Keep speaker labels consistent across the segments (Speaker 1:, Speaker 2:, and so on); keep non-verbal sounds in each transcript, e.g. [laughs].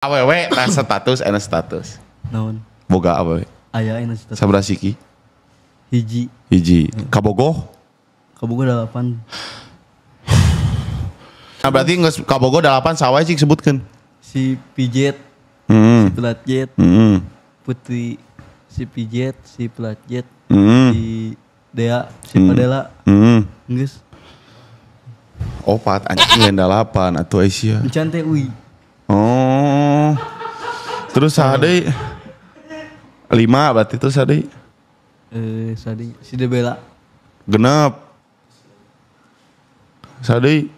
Speaker 1: awewe rasa status enak status naon boga awewe Ayah, enak status sabra siki hiji hiji hmm. kabogoh kabogoh delapan. nah berarti nggak kabogoh delapan? sawai sih sebutkan si pijet mm. si pelatjet mm. putri si pijet si pelatjet mm. si
Speaker 2: dea si mm. padela mm. nges
Speaker 1: opat anjing yang [laughs] delapan atau Asia cantik wih Terus sehari lima berarti terus sehari. Eh sehari si Debela. Genap. Sehari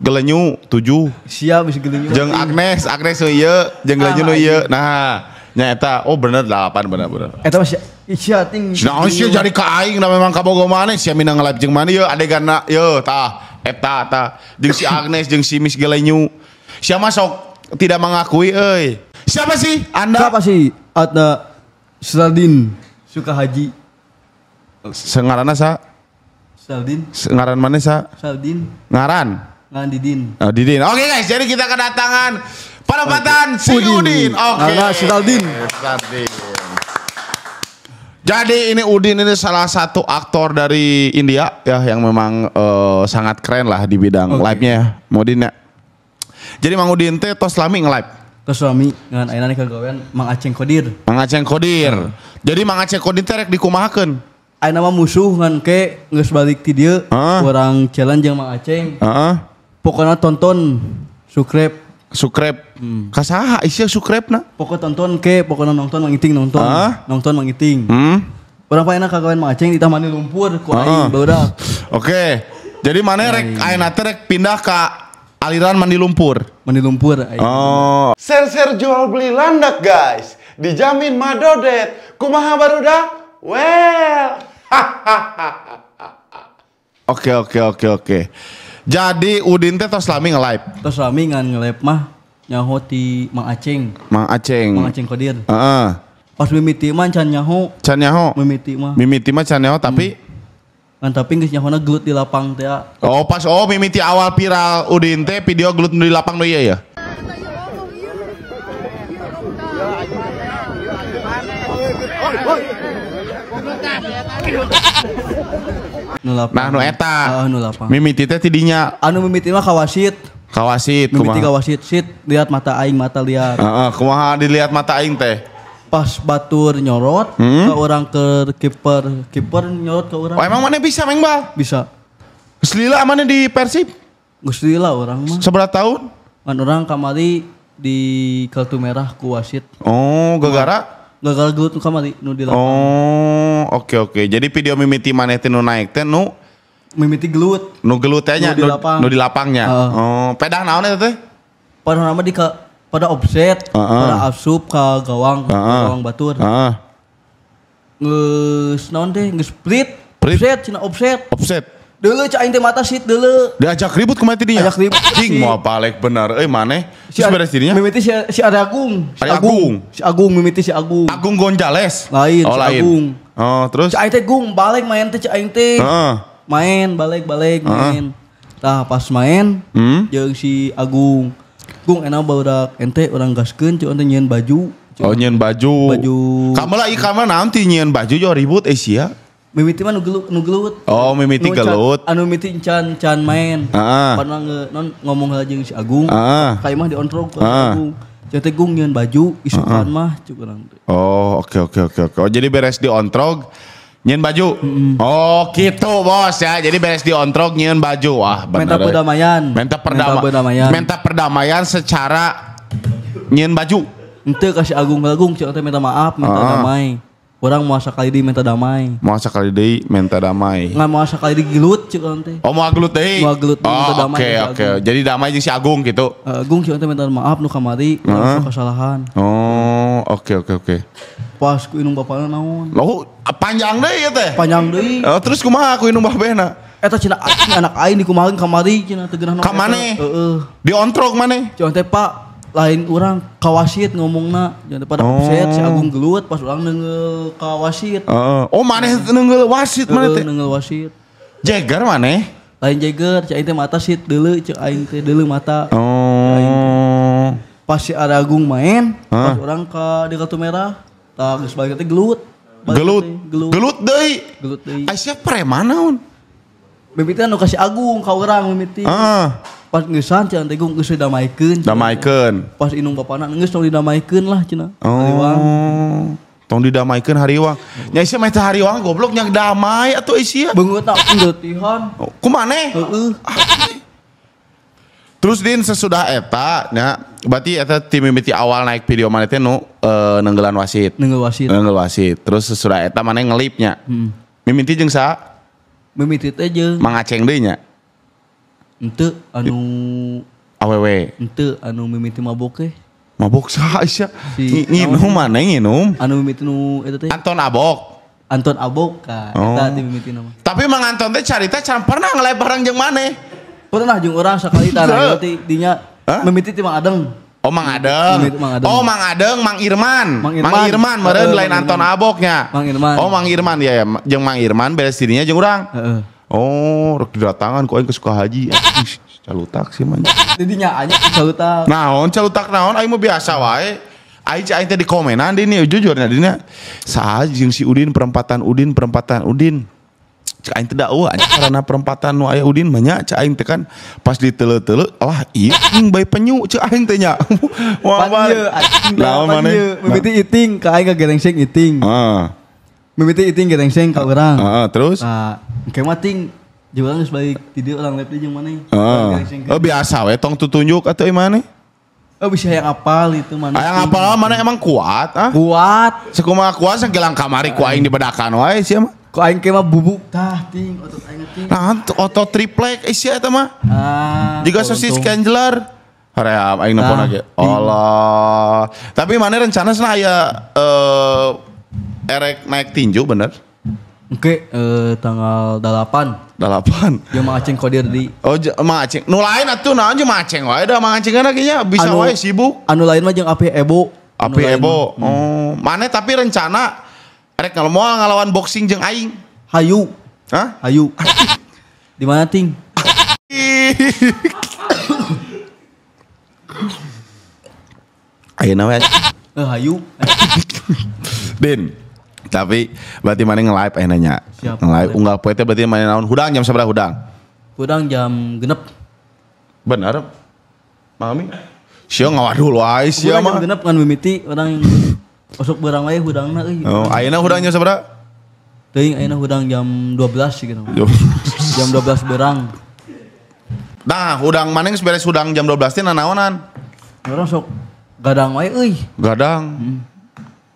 Speaker 1: gelenyu tujuh. Siap bisa gelenyu. Jeng Agnes, Agnes nu iya, jeng gelenyu nu ah, iya. Nah, nyata oh bener delapan bener bener. Eta masih Iya ting. Nah, oh, sih jadi ka aing da nah, memang kabogo mana sia mina ngelap jeng mana ieu adeganna Yo, ta, eta ta jeng si [coughs] Agnes jeng si Miss Gelenyu. Siapa sok tidak mengakui, eh. Siapa sih Anda? Siapa sih? Ada Saldin suka haji. Sengarana sa? Saldin. Sengaran mana sa? Saldin. Ngaran. Ngaran Didin. Oh, Didin. Oke okay, guys, jadi kita kedatangan perempatan si Udin. Oke. Okay. Saldin. Jadi ini Udin ini salah satu aktor dari India ya yang memang uh, sangat keren lah di bidang okay. live-nya ya, Mau Udin ya. Jadi Mang Udin teh tos lami nge-live.
Speaker 2: Tos lami ngan ayeuna kagawean Mang Aceng Kodir.
Speaker 1: Mang Aceng Kodir. Hmm.
Speaker 2: Jadi Mang Aceng Kodir teh rek dikumahakeun. Ayeuna mah musuh ngan ke geus balik ti dieu. Uh. Urang jalan jeung Mang Aceng. Heeh. Uh Pokoknya tonton subscribe, sukrep hmm. kasaha isya sukrep na pokok tonton ke pokoknya nonton mangiting nonton ah? nonton mangiting hmm? berapa enak kagawen maceng di taman lumpur ku aing oke
Speaker 1: okay. jadi mana rek ayeuna rek pindah ke Aliran mandi lumpur. Mandi lumpur. Ayo. Oh. Ser-ser jual beli landak guys. Dijamin madodet. Kumaha baruda? Well. [laughs] Oke oke oke oke.
Speaker 2: Jadi Udin teh terus lami nge-live. lami ngan nge-live mah nyaho ti Mang Aceng.
Speaker 1: Mang Aceng. Mang Aceng Kodir. Heeh. Uh -uh.
Speaker 2: Pas mimiti mah can nyaho. Can nyaho. Mimiti mah.
Speaker 1: Mimiti mah can nyaho tapi hmm
Speaker 2: tapi geus nyahona gelut di lapang teh. Ya.
Speaker 1: Oh pas oh mimiti awal viral udin teh video gelut di lapang nu iya ya. Nah nu eta. Uh, nu lapang. Mimiti teh tidinya. Anu mimiti mah kawasit. Kawasit. Mimiti
Speaker 2: kawasit sit lihat mata aing mata lihat.
Speaker 1: Heeh, uh, uh, kumaha dilihat mata aing teh pas batur nyorot hmm? ke orang
Speaker 2: ke kiper kiper nyorot ke orang. Oh, emang mana bisa mengba? Bisa. Gusdila mana di Persib? Gusdila orang mah. Seberapa tahun? Kan orang kamari di kartu merah ku wasit.
Speaker 1: Oh, gegara?
Speaker 2: Gagal gelut kamari nu di lapangan.
Speaker 1: Oh, oke okay, oke. Okay. Jadi video mimiti mana itu nu naik teh nu mimiti gelut. Nu gelutnya teh nya nu, nu di lapangnya. Uh. Oh, pedah
Speaker 2: naon eta teh? Padahal nama di ka pada offset uh pada asup ke gawang ke uh -uh. gawang batur uh -uh. nges split offset cina offset offset dulu cah teh mata sit dulu
Speaker 1: diajak ribut kemana tidinya ajak ribut cing ah, mau balik benar eh mana si beres tidinya mimiti si, si ada agung si ada agung. agung si agung mimiti si agung agung gonjales lain oh, si lain. agung
Speaker 2: oh terus Cak teh gung balik main teh cah teh uh. main balik balik uh. main tah pas main hmm? jeng si agung Gung enak bawa ente
Speaker 1: orang gaskeun cuy ente nyian baju. Cuman. Oh nyian baju. Baju. Kamu lah ikan nanti nyian baju jauh ribut Asia. Eh,
Speaker 2: mimiti mah nugelut nugelut.
Speaker 1: Oh mimiti gelut.
Speaker 2: Anu mimiti can can main. Ah. Pernah nge, non ngomong hal jeng si Agung. Ah. Kayak mah diontrok ke ah. Agung. Jadi gung nyian baju, isukan uh -huh. mah cukup
Speaker 1: nanti. Oh, oke okay, oke okay, oke okay, oke. Oh, jadi beres diontrog, Nyen baju. Mm. Oh, gitu bos ya. Jadi beres diontrok nyen baju. Wah, benar Menta ya. perdamaian. Menta perdamaian. Menta perdamaian. perdamaian secara
Speaker 2: nyen baju. itu kasih agung-agung sih teh minta maaf, minta ah. damai. Orang mau kali di minta damai.
Speaker 1: Mau kali di minta damai.
Speaker 2: Nggak mau kali di gelut cek teh.
Speaker 1: Oh, mau gelut deh Mau gelut oh, minta damai. Oke, okay, oke. Okay. Jadi damai jadi si Agung gitu.
Speaker 2: Uh, agung sih teh minta maaf nu kamari, uh. kesalahan.
Speaker 1: Oh oke okay, oke okay, oke. Okay.
Speaker 2: Pas ku inung bapana naon? Loh, panjang deh ya teh. Panjang deui. Oh, terus kumaha ku inung babehna? Eta cina anak aing dikumahin kamari cina teu geunah. Ka maneh? Heeh. Diontrok maneh? Jeung teh Pak, lain orang kawasit ngomongna jangan pada oh. offset si Agung gelut pas orang nenggel kawasit
Speaker 1: uh. oh mana
Speaker 2: nenggel wasit mana? teh nenggel wasit
Speaker 1: Jeger mana? lain jeger.
Speaker 2: cai teh mata sit dulu cek aing teh dulu mata oh pasti ada Agung main pas orang ke di kartu merah tak geus balik teh gelut gelut gelut gelut deui gelut deui Aisyah preman naon mimiti anu kasih Agung ka urang mimiti ah. pas ngeusan cina teh Agung geus damaikeun damaikeun pas inung bapana geus tong didamaikeun lah cina
Speaker 1: oh. hariwang tong didamaikeun hariwang nya Aisyah mah teh hariwang goblok nyak damai atuh Aisyah beungeut tak geutihan oh, kumaneh heeh ah, terus Din sesudah eta ya berarti eta tim mimiti awal naik video mana teh nu uh, nenggelan wasit nenggel wasit nenggel wasit terus sesudah eta mana ngelipnya hmm. mimiti jeung sa mimiti teh jeung mangaceng deui nya
Speaker 2: henteu anu aww. henteu anu mimiti mabok teh
Speaker 1: mabok sa sia si, nginum mana nginum anu mimiti nu eta teh Anton Abok Anton Abok ka oh. eta mimiti nama tapi mang Anton teh carita can pernah ngelebarang jeung
Speaker 2: maneh Pernah jeng orang sekali tanah [laughs] nanti dinya memiti ti Mang Adeng. Oh Mang Adeng. Adeng. Oh Mang Adeng, Mang Irman. Mang Irman, Mang Irman lain Anton
Speaker 1: Aboknya. Mang Irman. Oh Mang Irman ya ya Mang Irman beres dirinya jeng orang. Heeh. Oh, rek didatangan kok yang kesuka suka haji. Calutak sih man. jadi nyanyi calutak. Naon calutak naon ayo mau biasa wae. ayo aja di komenan di jujur nih dinya. jeng si Udin perempatan Udin perempatan Udin cain tidak wah karena perempatan nu udin banyak cain tekan pas ditele-tele lah ieu anjing bae penyu cain tanya [laughs] wah mana wah mana mimpi iting iting gak gereng sing iting heeh
Speaker 2: iting gereng sing kau orang ah, ah, terus ah kemah ting jeung urang orang balik di mana lab
Speaker 1: jeung maneh heeh biasa we tong tutunjuk atau maneh Oh bisa yang apal itu mana? Yang apal mana emang kuat ah? Kuat. Sekumah kuat sekilang gelang kamari kuat yang dibedakan wah siapa Kok aing mah bubuk tah ting otot aing ting. Nah, otot triplek isi eta mah. Ah. Jika sosis kanjelar. Haream aing nepon aja. lagi. Allah. Tapi mana rencana sana aya uh, erek naik tinju bener? Oke, okay, uh, eh, tanggal 8. 8. Ya mah acing kodir di. Oh, mah acing. Nu lain atuh naon jeung mah acing wae da mah acing kan nya bisa anu- wae
Speaker 2: sibuk. Anu lain mah
Speaker 1: jeung api ebo. Api anu ebo. Hmm. oh, hmm. mana tapi rencana Arek kalau mau ngalawan boxing jeng aing. Hayu. Hah? Hayu. [laughs] Di mana ting?
Speaker 2: [coughs] Ayo nawe. Eh hayu. [coughs]
Speaker 1: Din. Tapi berarti mana nge-live eh nanya. Siap. Nge-live unggal poe berarti mana naon hudang jam seberapa hudang? Hudang jam genep. Benar. Mami. siapa ngawal dulu ai sia mah.
Speaker 2: Jam genep kan mimiti orang masuk barang lain hudang na euy. Eh. Oh,
Speaker 1: ayeuna hudang jam sabar?
Speaker 2: Teuing ayeuna hudang jam 12 gitu. jam 12 berang.
Speaker 1: Nah, hudang mana yang beres hudang jam 12 teh nanaonan? Orang sok gadang wae euy. Gadang. Hmm.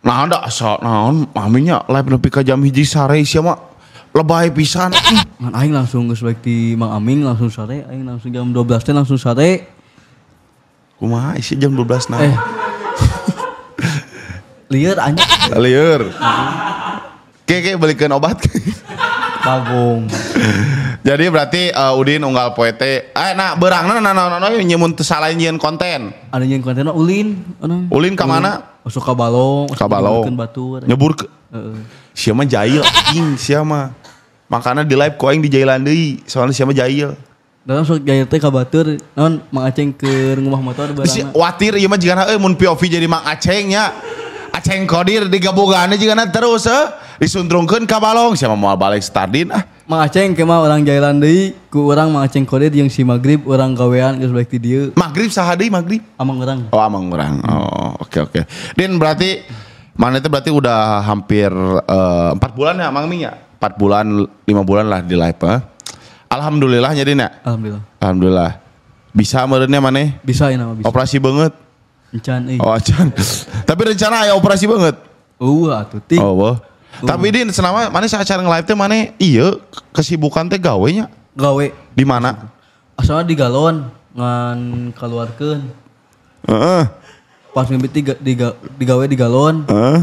Speaker 1: Nah, ada asa naon maminya live nepi ka jam 1 sare sia mah lebay pisan. Eh, eh. Ngan aing langsung geus baik di Mang Aming langsung
Speaker 2: sare, aing langsung jam 12 teh langsung sare. Kumaha isi jam 12 nah. Eh. [laughs]
Speaker 1: liur anjing. liur. Oke, belikan obat. Bagong. Jadi berarti uh, Udin unggal poete. Eh nah berangna nah, nah nah nah nyemun salah nyeun konten. Ada nyeun konten nah, ulin. Nah. Ulin ka mana? Usuk oh, ka balong, ka balong. batu. Nyebur ke. Heeh. jahil anjing sia Makanya di live koing di jahilan deui, soalnya siapa jahil.
Speaker 2: Dalam sok jahil teh kabatur, non Mang Aceng ke rumah motor barang. Si
Speaker 1: watir ieu iya mah jigana euy eh, mun POV jadi Mang Aceng ya Aceng Kodir digabungkan juga na terus eh disuntrungkeun ke Balong siapa mau balik stardin ah.
Speaker 2: Mang Aceng ke orang jalan deui ku orang Mang Aceng Kodir yang si Magrib orang kawean geus balik ti dieu. Magrib saha deui
Speaker 1: Amang orang. Oh amang orang. Oh oke okay, oke. Okay. Din berarti mana itu berarti udah hampir eh, empat uh, bulan ya Mang Mi ya? bulan lima bulan lah di live eh. Alhamdulillah jadi ya, nak. Ya? Alhamdulillah. Alhamdulillah. Bisa merenya mana? Bisa ya nama bisa. Operasi banget. Encan eh. Oh, encan. Tapi rencana ayah operasi banget. Uh, atuh ting. Oh, wah. Uh. Tapi di senama mana acara nge-live teh mana iya kesibukan teh nya. Gawe. Di mana?
Speaker 2: Asalnya di galon ngan keluarkan. Heeh. Uh. Pas mimpi tiga, di gawe di galon. Heeh. Uh.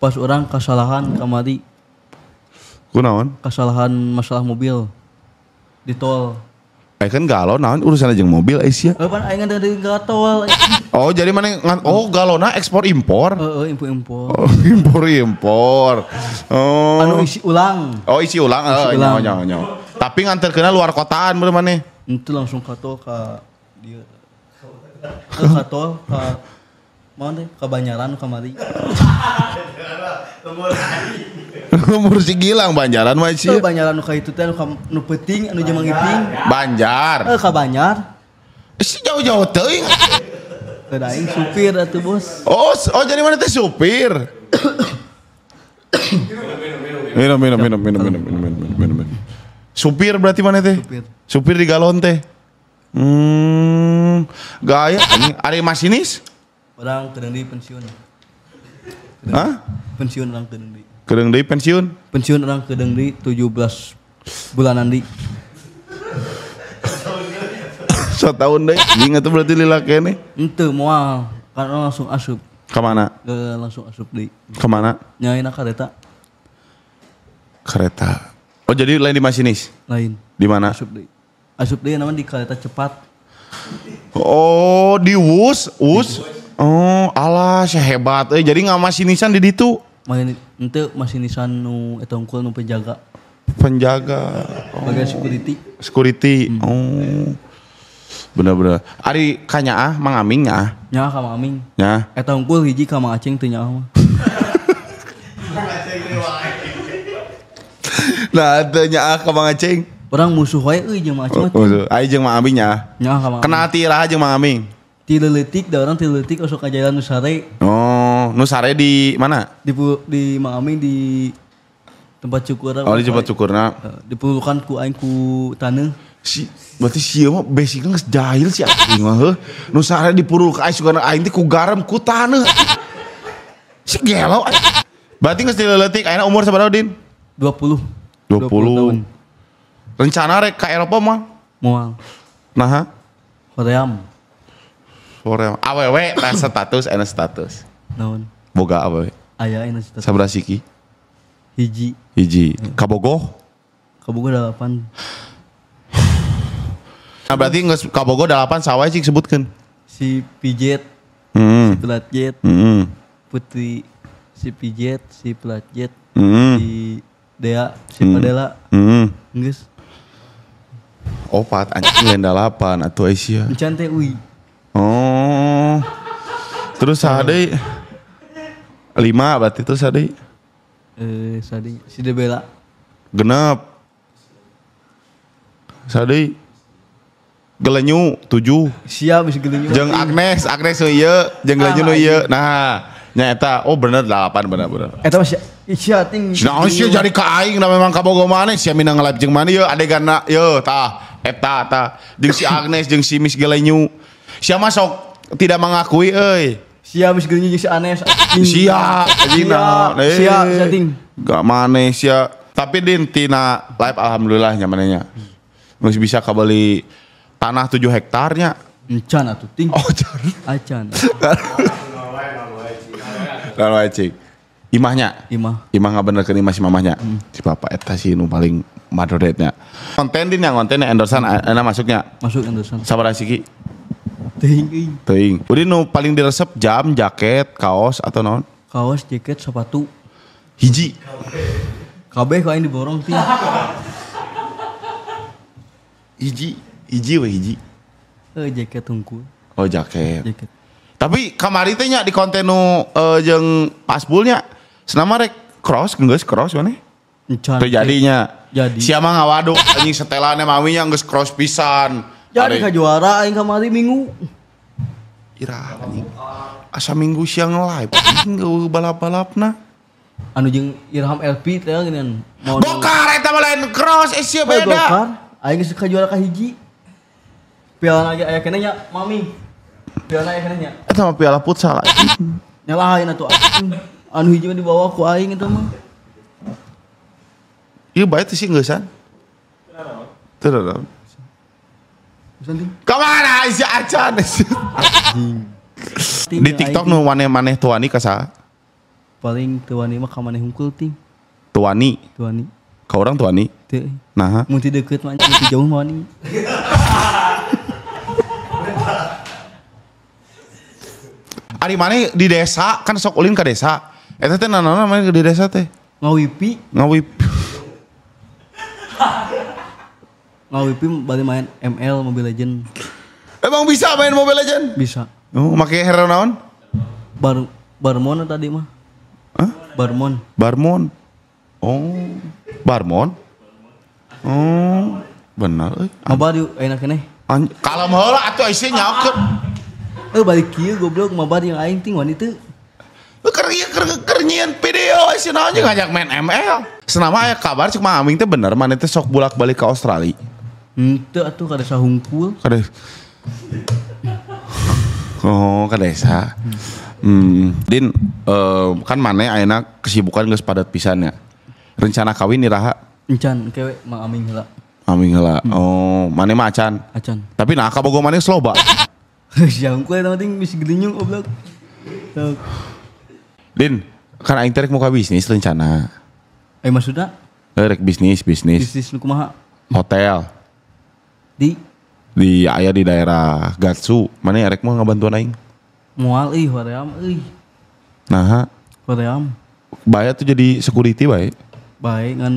Speaker 2: Pas orang kesalahan kamari. Kunaon? Kesalahan masalah mobil. Di tol.
Speaker 1: Eh, kan galau naon urusan aja mobil Asia. Eh,
Speaker 2: oh, pan aing di gatol. Eh.
Speaker 1: Oh, jadi mana ngan oh Nah, ekspor impor. Oh,
Speaker 2: impor impor. Oh, [laughs]
Speaker 1: impor impor. Oh. Anu isi ulang. Oh, isi ulang. Isi ulang. Nyawa, nyawa, Tapi nganter kena luar kotaan bener mana? Itu langsung katol ke dia. Katol ke
Speaker 2: mau Banjaran kebanyaran kamari umur si Gilang Banjaran mah sih Banjaran nuka itu teh nu penting anu jeung giting
Speaker 1: Banjar eh ka Banjar eh, si jauh-jauh teuing Teu aing supir atuh bos Oh oh jadi mana teh supir minum minum minum minum minum minum minum minum minum supir berarti mana teh supir supir di galon teh hmm gaya ini ada masinis
Speaker 2: orang kedeng pensiun kedeng, Hah? pensiun orang kedeng di pensiun pensiun orang tujuh belas bulan nanti di tahun deh ingat tuh berarti lila kene itu mual karena langsung asup kemana ke langsung asup di kemana nyaina kereta
Speaker 1: kereta oh jadi lain di masinis lain di mana asup di
Speaker 2: asup di namanya di kereta cepat
Speaker 1: oh di wus wus Oh, alah sehebat eh, Jadi nggak masinisan di situ. Ente masinisan
Speaker 2: nu eta unggul nu penjaga. Penjaga. Oh. Bagai
Speaker 1: security. Security. Hmm. Oh. Bener-bener. Ari kanya ah, Mang Aming ya.
Speaker 2: Ya, ka Mang Aming. Ya. Eta hiji ka acing, Aceng teu [laughs] nah, tanya ah, ka acing. Aceng. Orang musuh wae euy jeung Mang Aceng. Oh, musuh.
Speaker 1: Ai jeung Mang Aming nya.
Speaker 2: Nya ka Mang. Kena tirah jeung Mang Aming. Tileletik, ada orang tileletik osok ke jalan Nusare.
Speaker 1: Oh, Nusare di mana?
Speaker 2: Di di Mami di tempat cukur. Oh, di tempat
Speaker 1: cukurna. Oh, Dipulukan eh, ku aing ku taneuh. Si, berarti si mah basicnya nggak jahil sih anjing mah. Nusare dipurul ke aing sugana aing ku garam ku taneuh. Si gelo. Berarti nggak tileletik ayeuna umur sabaraha Din? 20. 20. 20 tahun. Rencana rek ke Eropa mah?
Speaker 2: Moal. Nah, Koream. Florem.
Speaker 1: Awewe tas status enak status. Naon? Boga awewe. Aya enak status. Sabra siki. Hiji. Hiji. Ya. Kabogoh. Kabogoh delapan. Nah berarti nggak kabogoh delapan sawah sih sebutkan. Si pijet. Hmm. Si pelat jet. Hmm. Putri. Si pijet. Si pelat jet. Hmm.
Speaker 2: Si Dea. Si hmm. Padela. Hmm. Nges.
Speaker 1: Opat anjing [laughs] yang delapan atau Asia. Cantik ui. Oh. Terus sade lima berarti itu sade? Eh sade si Debela. Genap. Sade gelenyu tujuh. Siap bisa gelenyu. Jeng Agnes, Agnes nu iya, jeng gelenyu nu ah, iya. Nah, nyata oh bener delapan benar benar. Eta masih Iya ting. Nah, oh, sih jadi kain, nah memang kabogo mana sih mina ngelap jeng mana yo adegan na yo tah eta ta, jeng si Agnes jeng si Miss Gelenyu siapa sok tidak mengakui eh siap geus gini si aneh sia dina sia setting gak maneh sia tapi din tina live alhamdulillah nyamannya masih bisa kabeli tanah 7 hektarnya
Speaker 2: encan tuh ting oh encan
Speaker 1: lalu aja imahnya imah imah nggak bener kan imah si mamahnya hmm. si bapak eta sih nu paling madrodetnya konten din yang kontennya endorsan enak eh, masuknya masuk endorsan sabar asiki teuing teuing udah nu paling diresep jam jaket kaos atau non
Speaker 2: kaos jaket sepatu hiji
Speaker 1: kabeh kau yang diborong ti hiji hiji we hiji
Speaker 2: eh jaket tungku
Speaker 1: oh jaket jaket tapi kamari teh di konten nu uh, jeung pasbulnya senama rek cross geus cross mana terjadinya jadinya. Jadi. Siapa ngawado anjing setelannya maminya geus cross pisan. Jadi ke juara aing kamari minggu. Ira anjing. Asa minggu siang live anjing balap-balapna. Anu jeung Irham
Speaker 2: LP teh ngeunan. Bokar
Speaker 1: eta mah lain cross Asia eh, beda. Bokar
Speaker 2: aing geus ka juara ka hiji. Piala aja aya kene nya, Mami. Piala aya kene nya.
Speaker 1: Eta mah piala futsal anjing. [coughs]
Speaker 2: Nya lain atuh Anu hiji mah dibawa ku aing eta mah.
Speaker 1: Ieu bae teh sih geusan. tidak Kemana aja acan? Di TikTok nu maneh maneh tuani kasa? Paling tuani mah kamaneh hungkul ting. Tuani. Tuani. Kau orang tuani? Teu. Nah. Mun ti deukeut mah jauh mah ni. Ari mana di desa kan sok ulin ke desa. Eta teh nanaon mana di desa teh? Ngawipi. Ngawipi. Lawi balik main
Speaker 2: ML Mobile Legend.
Speaker 3: Emang bisa main Mobile Legend?
Speaker 2: Bisa. Oh, pakai hero naon? Bar Barmon tadi mah. Hah? Barmon.
Speaker 1: Barmon. Oh, Barmon. Oh, benar. Eh.
Speaker 2: Apa enak ini? Kalau mau lah
Speaker 1: atau isinya oke.
Speaker 2: Eh balik kieu goblok mabar yang aing ting wanita eh, itu. Kerja kerjaan video sih nanya ngajak
Speaker 1: main ML. Senama ya kabar cuma aming teh bener mana teh sok bolak balik ke Australia. Ente atuh
Speaker 2: kada sahungkul.
Speaker 1: Kada. Oh, kada esa. Hmm. Din, uh, kan mana ayana kesibukan geus padat pisan ya. Rencana kawin niraha?
Speaker 2: Encan kewe mang aming heula.
Speaker 1: Aming heula. Hmm. Oh, mana mah acan. Acan. Tapi nah gue mana sloba.
Speaker 2: Siang yang penting bisa gelinyung oblak.
Speaker 1: Din, kan aing terek muka bisnis rencana. Eh maksudnya? Eh, rek bisnis, bisnis. Bisnis nu Hotel di di ayah di daerah Gatsu mana ya rek nggak bantuan aing
Speaker 2: mual ih hoream ih nah hoream
Speaker 1: bayar tuh jadi security baik
Speaker 2: baik kan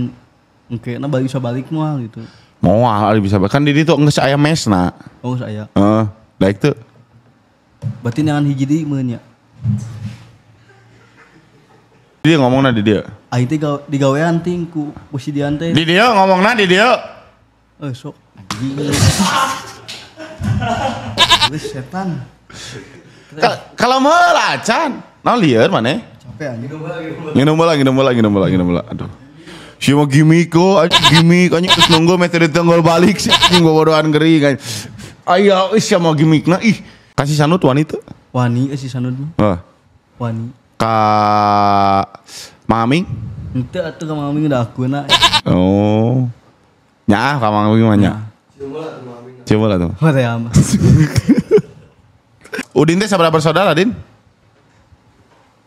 Speaker 2: oke, bayi bisa balik mual gitu
Speaker 1: mual ah, bisa bahkan kan di itu nggak saya mes nak oh saya eh baik tuh
Speaker 2: berarti jangan hiji di menya
Speaker 1: dia ngomong nadi dia
Speaker 2: ah itu Gawean tingku usi diante di
Speaker 1: dia ngomong nadi dia eh sok anjing wis setan kalau mau lacan, nol nah, liar mana gimana lagi gimana lagi nginum lagi nginum lagi aduh Si mau gimmick kok, gimmick aja terus nunggu metode tenggol balik sih nunggu bodohan geri kan. Aya mau gimmick nah ih kasih sanut wanita. Wani kasih eh, sanut mah. wanita Wani. Ka Maming. Ente atuh
Speaker 2: ka Maming udah aku nak.
Speaker 1: Oh. Nyah ka mami banyak Coba lah tuh. ada ya [laughs] Udin teh seberapa bersaudara, Din?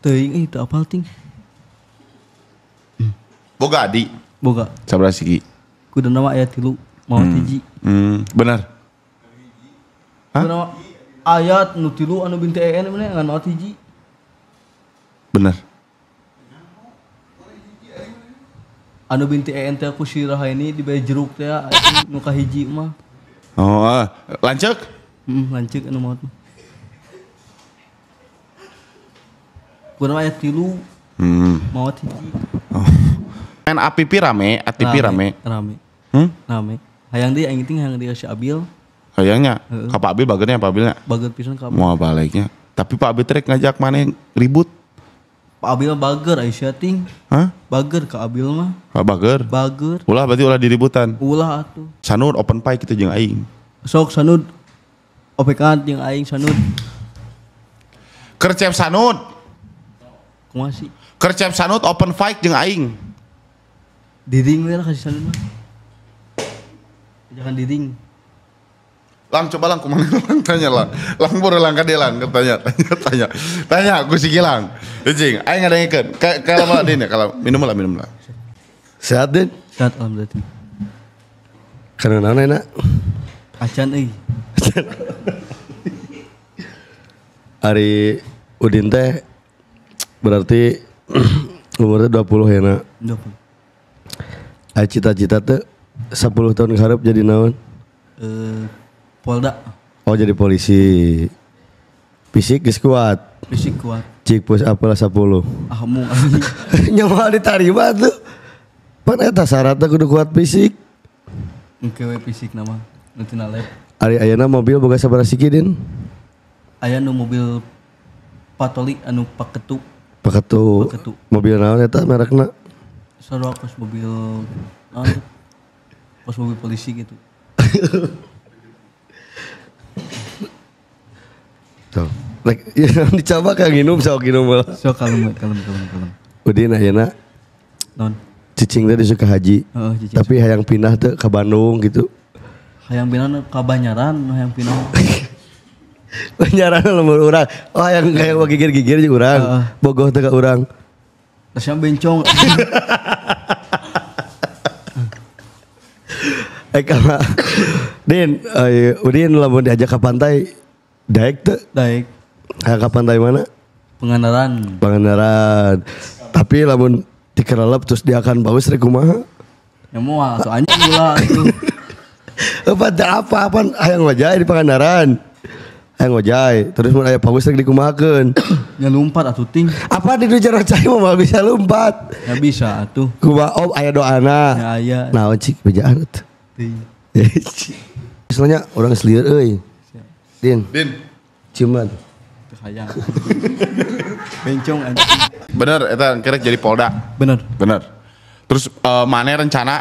Speaker 2: Teuing itu apal ting? Boga
Speaker 1: Adi. Boga. Seberapa sigi.
Speaker 2: Kudu nama ayat tilu,
Speaker 1: mau hmm. tiji Hmm, benar.
Speaker 2: Hah? Ayat nu tilu anu binti EN mana ngan mau
Speaker 1: tiji Benar.
Speaker 2: anu binti ente aku sirah ini di bayi jeruk teh muka anu hiji mah
Speaker 1: oh uh, lancek hmm, lancek anu tuh
Speaker 2: kurang ayat tilu hmm. mau hiji oh. kan api rame api pi rame hmm? rame hayang dia yang hayang dia si abil
Speaker 1: hayangnya uh. kapak abil bagernya apa abilnya
Speaker 2: bager pisan kapak mau
Speaker 1: baliknya tapi pak abil trek ngajak mana ribut
Speaker 2: pak abil bager aisyah ting hah Bager ke Abil mah.
Speaker 1: Ah, bager. Bager. Ulah berarti ulah diributan.
Speaker 2: Ulah atuh.
Speaker 1: Sanud open fight kita jeung aing. Sok Sanud OPK kan jeung aing Sanud. Kercep Sanud. Kumaha sih? Kercep Sanud open fight jeung aing.
Speaker 2: Diding lah kasih Sanud mah.
Speaker 1: Jangan diding lang coba lang kumana [laughs] lang tanya lang lang baru lang kade lang tanya tanya tanya tanya aku si gilang anjing aing ada ngikeun kalau malah din ya? kalau minum lah minum lah
Speaker 3: sehat din sehat alhamdulillah karena naon enak acan euy eh. [laughs] Ari Udin teh berarti [clears throat] umurnya 20 ya nak 20 cita-cita teh 10 tahun harap jadi naon
Speaker 2: eh Polda.
Speaker 3: Oh jadi polisi. Fisik geus kuat. Fisik kuat. Cik pus up lah 10. Ahmu Nyawa ditarima tuh. Pan eta syaratnya kudu kuat fisik.
Speaker 2: Oke we fisik nama. Nanti nalep.
Speaker 3: Ari ayana mobil bukan sabar sikidin?
Speaker 2: Ayana Ayana mobil patoli anu paketu.
Speaker 3: Paketu. Paketu. Mobil naon eta merekna?
Speaker 2: Sarua pos mobil anu, Pos mobil polisi gitu. [laughs]
Speaker 3: Tuh. Like, [laughs] ya, dicoba kayak nginum sok nginum mah. Sok kalem kalem kalem kalem. Udin ayana non. Cicing tadi suka haji. Heeh, cicing. Tapi hayang pindah tuh ke Bandung gitu.
Speaker 2: Hayang pindah ke Banyaran, hayang pindah. [laughs] Banyaran lembur orang. Oh, yang kayak
Speaker 3: mau gigir-gigir juga orang. Uh, Bogoh tuh ke urang. Rasanya bencong. [laughs] Eh kalau Din, uh, Udin lembur diajak ke pantai Daik tuh? Daik. Hakapan dari mana? Pengandaran. Pengandaran. Tapi lamun dikerelep terus dia akan bagus rek kumaha? Ya mau, so anjing gula tuh. [laughs] Oh, apa apa apa ah, hayang wajah di Pangandaran. Hayang wajah, terus mun ayah bagus rek dikumahakeun. [coughs] ya lompat atuh ting. Apa di jero mau mah bisa lompat?
Speaker 2: Ya bisa atuh.
Speaker 3: Kuma om oh, ayah doana. Ya ayah. Nah cik bejaan atuh. Teuing. [laughs] Misalnya orang selir, eh. Din. Din. Ciuman.
Speaker 2: Sayang.
Speaker 1: [laughs] Bencong anjing. Bener, itu kerek jadi Polda. Bener. Bener. Terus uh, eh, mana rencana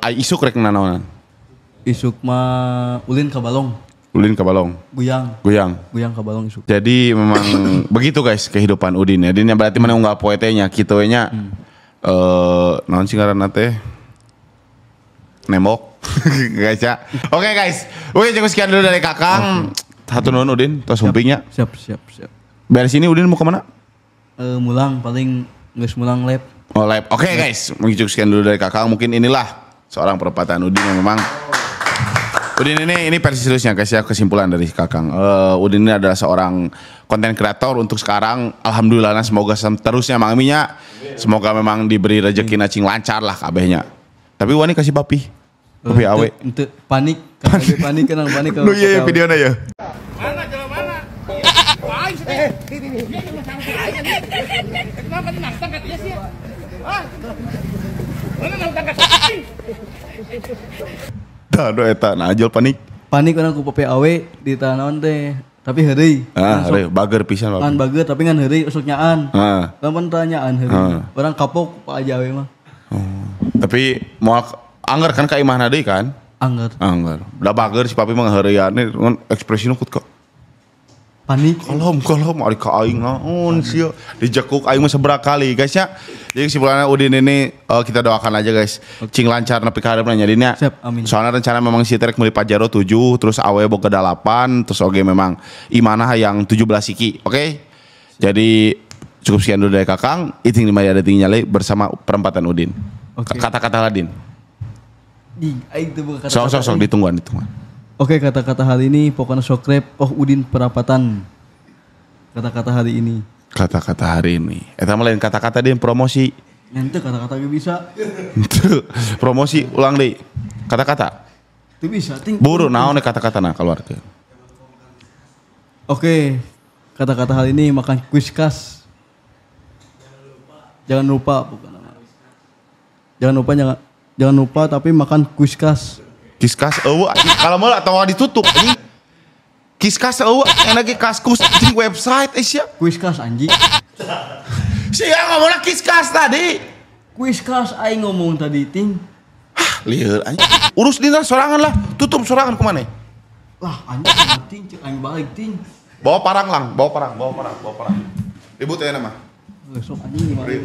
Speaker 1: uh, isuk rek nanaonan? Isuk mah
Speaker 2: ulin ke Balong.
Speaker 1: Ulin ke Balong. Guyang. Guyang. Guyang ke Balong isuk. Jadi memang [coughs] begitu guys kehidupan Udin ya. Udin berarti mana nggak poetenya, kitoenya. Hmm. uh, naon sih ngaranna teh? Nemok. ya. [laughs] Oke guys. Oke, cukup sekian dulu dari Kakang. Okay. Satu nuhun Udin, tos humpingnya. Siap, siap, siap. Beres ini
Speaker 2: Udin mau kemana? Eh, uh, mulang paling nggak mulang lab.
Speaker 1: Oh lab. Oke okay, guys, mengicu sekian dulu dari Kakang. Mungkin inilah seorang perempatan Udin yang memang Udin ini ini versi seriusnya guys ya kesimpulan dari Kakang. Uh, eh, Udin ini adalah seorang konten kreator untuk sekarang. Alhamdulillah nah, semoga terusnya Mang Minya. Semoga memang diberi rezeki hmm. nacing lancar lah kabehnya. Tapi wani kasih papi. Lebih uh, awe. Untuk panik, kalau panik kenang panik kalau. Lu iya ya videonya ya. Mana jalan mana? Wah, ini. Ini ini. Kenapa tenang tangkat dia sih? Ah. Mana nang tangkat? Dah do eh, tak nah ajal panik.
Speaker 2: Panik orang ku pope awe di tanah teh. Tapi hari, ah, kan hari
Speaker 1: bager pisan bager. Kan
Speaker 2: bager tapi kan hari usuk nyaan. Ah. Lamun kan tanyaan hari. Ah. Orang kapok Pak Ajawe mah. Oh.
Speaker 1: Tapi moal Angger kan kayak imahna deh kan? Angger. Angger. udah bager si papi mah ngahareuyan ngan ekspresi nukut kok, panik, kolom kolom mau ka aing oh sih dijekuk aing mah seberapa kali guys ya. Jadi kesimpulannya Udin ini uh, kita doakan aja guys. Okay. Cing lancar nepi ka hareupna nyadinya. Ya. Siap, amin. Soalnya rencana memang si Terek mulai Pajero tujuh, terus awe boga delapan, terus oge memang Imanah yang tujuh belas siki, Oke. Okay? Jadi cukup sekian dulu dari Kakang. itu yang dimana ada tinggal bersama perempatan Udin. Kata-kata okay. Ladin. Sok sok sok ditungguan ditungguan.
Speaker 2: Oke, kata-kata hari ini pokoknya sokrep oh udin perapatan. Kata-kata hari
Speaker 1: ini. Kata-kata hari ini. Eh sama lain kata-kata dia promosi.
Speaker 2: Nanti kata-kata gue bisa.
Speaker 1: [laughs] promosi ulang deh. Kata-kata. Itu bisa. Ting Buru naon kata-kata nah keluar ke.
Speaker 2: Oke, kata-kata hari ini makan kuiskas. Jangan lupa. Jangan lupa, bukan. Jangan lupa jangan Jangan lupa tapi makan kuiskas. Kiskas ewe kalau mau atau
Speaker 1: ditutup anjing. Kiskas eueuh enak ge kaskus di website eh siap Kuiskas anjing. [laughs] ngomong lah kiskas tadi. Kuiskas aing ngomong tadi ting. Hah, liur anji Urus dina sorangan lah, tutup sorangan kemana Lah Anji ting cek Anji balik ting. Bawa parang lang, bawa parang, bawa parang, bawa parang. Ibu tanya nama. そうか、2位まで。